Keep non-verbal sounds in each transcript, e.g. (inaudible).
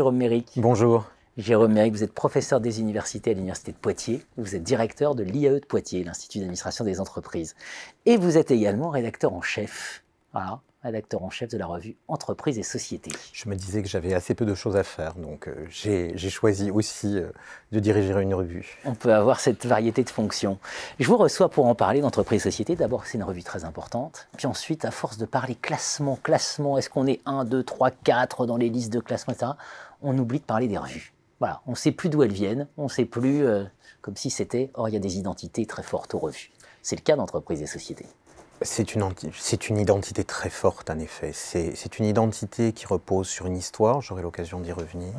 Jérôme Méric. Bonjour. Jérôme Méric, vous êtes professeur des universités à l'Université de Poitiers. Vous êtes directeur de l'IAE de Poitiers, l'Institut d'administration des entreprises. Et vous êtes également rédacteur en chef. Voilà, rédacteur en chef de la revue Entreprises et Sociétés. Je me disais que j'avais assez peu de choses à faire, donc euh, j'ai choisi aussi euh, de diriger une revue. On peut avoir cette variété de fonctions. Je vous reçois pour en parler d'Entreprises et Sociétés. D'abord, c'est une revue très importante. Puis ensuite, à force de parler classement, classement, est-ce qu'on est 1, 2, 3, 4 dans les listes de classement, etc., on oublie de parler des revues. Voilà, on ne sait plus d'où elles viennent, on ne sait plus, euh, comme si c'était, or oh, il y a des identités très fortes aux revues. C'est le cas d'entreprises et sociétés. C'est une, une, identité très forte, en effet. C'est une identité qui repose sur une histoire, j'aurai l'occasion d'y revenir.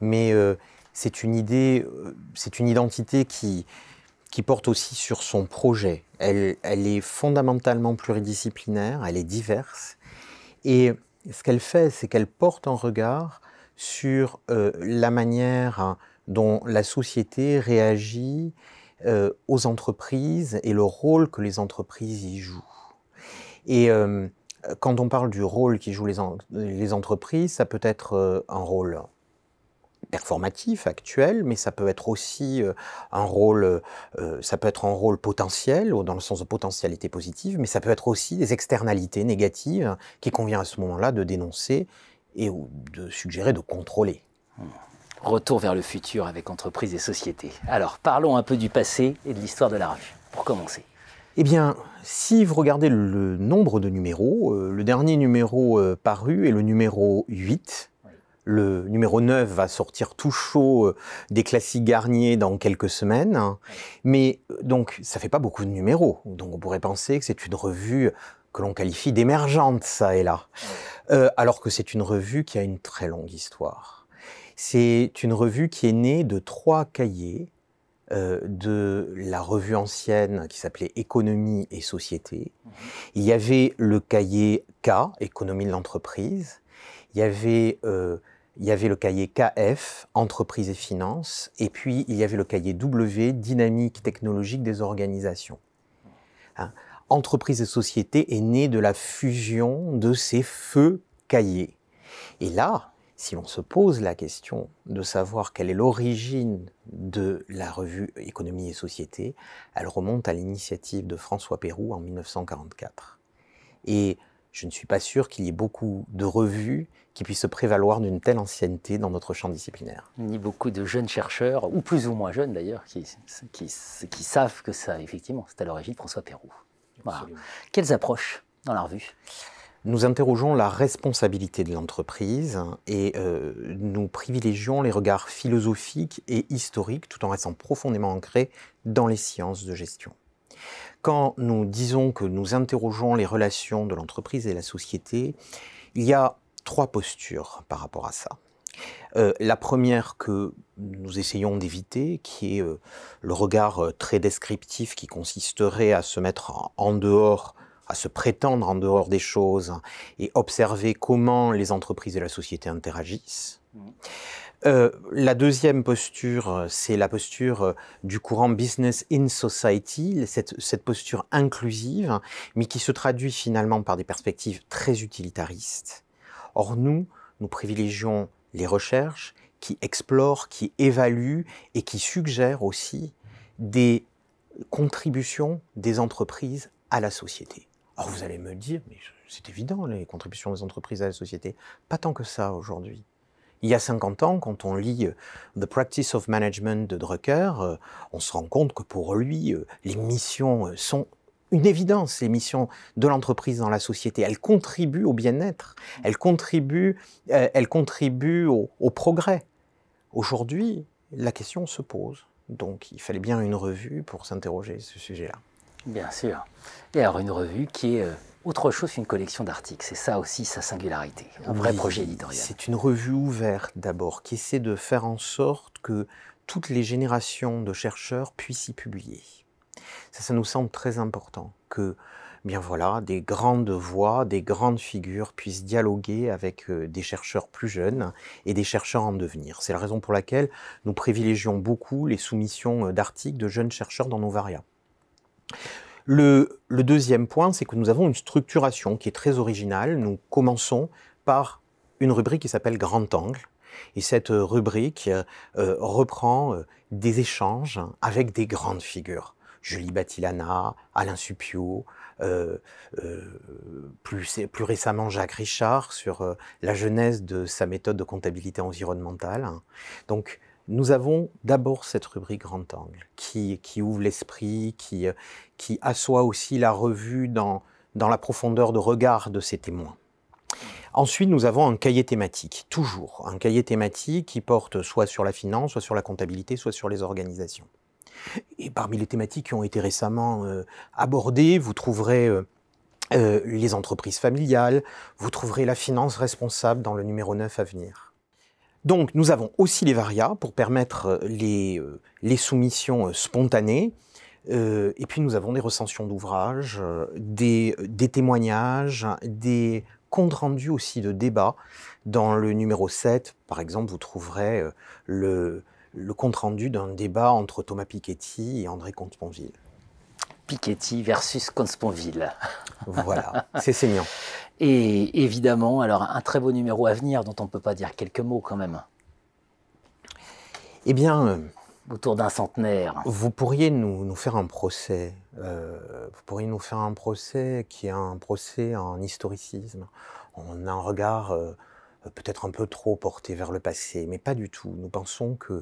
Mais euh, c'est une idée, euh, c'est une identité qui, qui porte aussi sur son projet. Elle, elle est fondamentalement pluridisciplinaire, elle est diverse. Et ce qu'elle fait, c'est qu'elle porte en regard sur euh, la manière dont la société réagit euh, aux entreprises et le rôle que les entreprises y jouent. Et euh, quand on parle du rôle qui jouent les, entreprises, ça peut être un rôle performatif actuel, mais ça peut être aussi un rôle, ça peut être un rôle potentiel dans le sens de potentialité positive, mais ça peut être aussi des externalités négatives qui convient à ce moment-là de dénoncer et de suggérer de contrôler. Retour vers le futur avec entreprises et sociétés. Alors parlons un peu du passé et de l'histoire de la revue, pour commencer. Eh bien, si vous regardez le nombre de numéros, euh, le dernier numéro euh, paru est le numéro 8. Le numéro 9 va sortir tout chaud euh, des classiques Garnier dans quelques semaines. Mais donc, ça fait pas beaucoup de numéros. Donc, on pourrait penser que c'est une revue que l'on qualifie d'émergente, ça et là. Euh, alors que c'est une revue qui a une très longue histoire. C'est une revue qui est née de trois cahiers euh, de la revue ancienne qui s'appelait Économie et Société. Mhm. Il y avait le cahier K, Économie de l'entreprise. Il y avait euh, il y avait le cahier KF, Entreprise et Finances, et puis il y avait le cahier W, Dynamique technologique des organisations. Hein? Entreprise et Société est née de la fusion de ces feux cahiers. Et là, si l'on se pose la question de savoir quelle est l'origine de la revue Économie et Société, elle remonte à l'initiative de François Pérou en 1944. Et je ne suis pas sûr qu'il y ait beaucoup de revues qui puissent se prévaloir d'une telle ancienneté dans notre champ disciplinaire. Ni beaucoup de jeunes chercheurs, ou plus ou moins jeunes d'ailleurs, qui, qui, qui savent que ça, effectivement, c'est à l'origine de François Pérou. Quelles approches dans la revue nous interrogeons la responsabilité de l'entreprise et euh, nous privilégions les regards philosophiques et historiques tout en restant profondément ancrés dans les sciences de gestion. Quand nous disons que nous interrogeons les relations de l'entreprise et la société, il y a trois postures par rapport à ça. Euh, la première que nous essayons d'éviter, qui est euh, le regard euh, très descriptif qui consisterait à se mettre en, dehors à se prétendre en dehors des choses et observer comment les entreprises et la société interagissent. Mmh. la deuxième posture, c'est la posture du courant business in society, cette, cette, posture inclusive, mais qui se traduit finalement par des perspectives très utilitaristes. Or, nous, nous privilégions les recherches, qui explorent, qui évaluent et qui suggèrent aussi des contributions des entreprises à la société. Alors vous allez me dire, mais c'est évident, les contributions des entreprises à la société. Pas tant que ça aujourd'hui. Il y a 50 ans, quand on lit euh, The Practice of Management de Drucker, euh, on se rend compte que pour lui, euh, les missions sont une évidence, les missions de l'entreprise dans la société. Elles contribuent au bien-être, elles contribuent, euh, au, progrès. Aujourd'hui, la question se pose. Donc il fallait bien une revue pour s'interroger sur ce sujet-là. Bien sûr. Et alors une revue qui est euh, autre chose qu'une collection d'articles. C'est ça aussi sa singularité, un vrai projet éditorial. C'est une revue ouverte d'abord, qui essaie de faire en sorte que toutes les générations de chercheurs puissent y publier. Ça, nous semble très important que voilà, des grandes voix, des grandes figures puissent dialoguer avec euh, des chercheurs plus jeunes et des chercheurs en devenir. C'est la raison pour laquelle nous privilégions beaucoup les soumissions euh, d'articles de jeunes chercheurs dans nos variants. Le, deuxième point, c'est que nous avons une structuration qui est très originale. Nous commençons par une rubrique qui s'appelle Grand Angle. Et cette euh, rubrique reprend des échanges avec des grandes figures. Julie Batilana, Alain Supio, euh, euh, plus, récemment Jacques Richard sur euh, la genèse de sa méthode de comptabilité environnementale. Donc, nous avons d'abord cette rubrique Grand Angle qui, ouvre l'esprit, qui, assoit aussi la revue dans, dans la profondeur de regard de ses témoins. Ensuite, nous avons un cahier thématique, toujours un cahier thématique qui porte soit sur la finance, soit sur la comptabilité, soit sur les organisations. Et parmi les thématiques qui ont été récemment euh, abordées, vous trouverez euh, euh, les entreprises familiales, vous trouverez la finance responsable dans le numéro 9 à venir. Donc nous avons aussi les varia pour permettre les, soumissions spontanées. et puis nous avons des recensions d'ouvrages, des, témoignages, des comptes rendus aussi de débats. Dans le numéro 7, par exemple, vous trouverez le, le compte-rendu d'un débat entre Thomas Piketty et André comte Piketty versus Consponville. Voilà, c'est saignant. (laughs) Et évidemment, alors un très beau numéro à venir dont on ne peut pas dire quelques mots quand même. Eh bien. Euh, Autour d'un centenaire. Vous pourriez nous, faire un procès. Euh, vous pourriez nous faire un procès qui est un procès en historicisme. On a un regard. Euh, euh, peut-être un peu trop porté vers le passé, mais pas du tout. Nous pensons que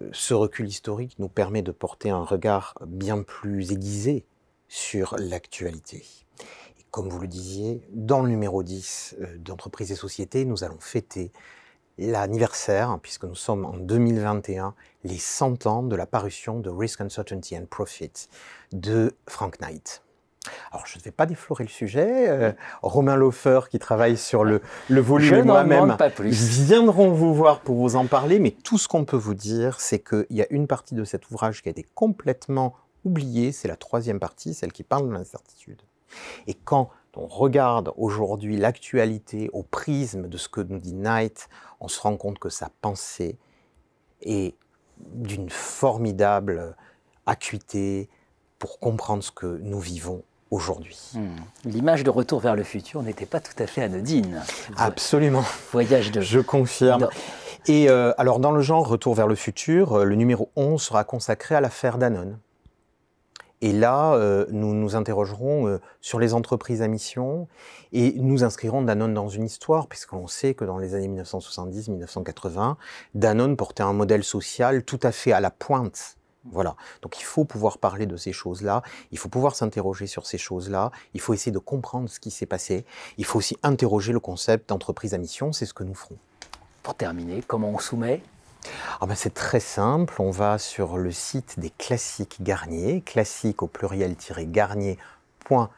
euh, ce recul historique nous permet de porter un regard bien plus aiguisé sur l'actualité. Et comme vous le disiez, dans le numéro 10 euh, d'Entreprises et Sociétés, nous allons fêter l'anniversaire, puisque nous sommes en 2021, les 100 ans de la parution de Risk, Uncertainty and Profit de Frank Knight. Alors, je ne vais pas déflorer le sujet. Euh, Romain Lofer, qui travaille sur le, volume, et moi-même, viendront vous voir pour vous en parler. Mais tout ce qu'on peut vous dire, c'est qu'il y a une partie de cet ouvrage qui a été complètement oubliée. C'est la troisième partie, celle qui parle de l'incertitude. Et quand on regarde aujourd'hui l'actualité au prisme de ce que nous dit Knight, on se rend compte que sa pensée est d'une formidable acuité pour comprendre ce que nous vivons aujourd'hui. Hmm. L'image de retour vers le futur n'était pas tout à fait anodine. Absolument. Voyage de... Je confirme. Et euh, alors dans le genre Retour vers le futur, euh, le numéro 11 sera consacré à l'affaire Danone. Et là, euh, nous nous interrogerons sur les entreprises à mission et nous inscrirons Danone dans une histoire, puisqu'on sait que dans les années 1970-1980, Danone portait un modèle social tout à fait à la pointe voilà. Donc il faut pouvoir parler de ces choses-là, il faut pouvoir s'interroger sur ces choses-là, il faut essayer de comprendre ce qui s'est passé, il faut aussi interroger le concept d'entreprise à mission, c'est ce que nous ferons. Pour terminer, comment on soumet ah ben, c'est très simple, on va sur le site des classiques Garnier, classique au pluriel-garnier.org.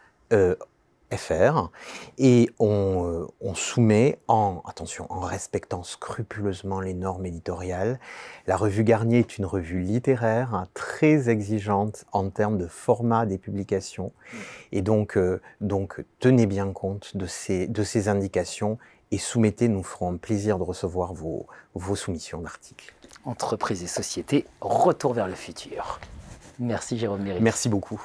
FR et euh, on, soumet en, attention, en respectant scrupuleusement les normes éditoriales. La revue Garnier est une revue littéraire hein, très exigeante en termes de format des publications et donc, euh, donc tenez bien compte de ces, de ces indications et soumettez, nous ferons plaisir de recevoir vos, soumissions d'articles. Entreprise et société, retour vers le futur. Merci Jérôme Méry. Merci beaucoup.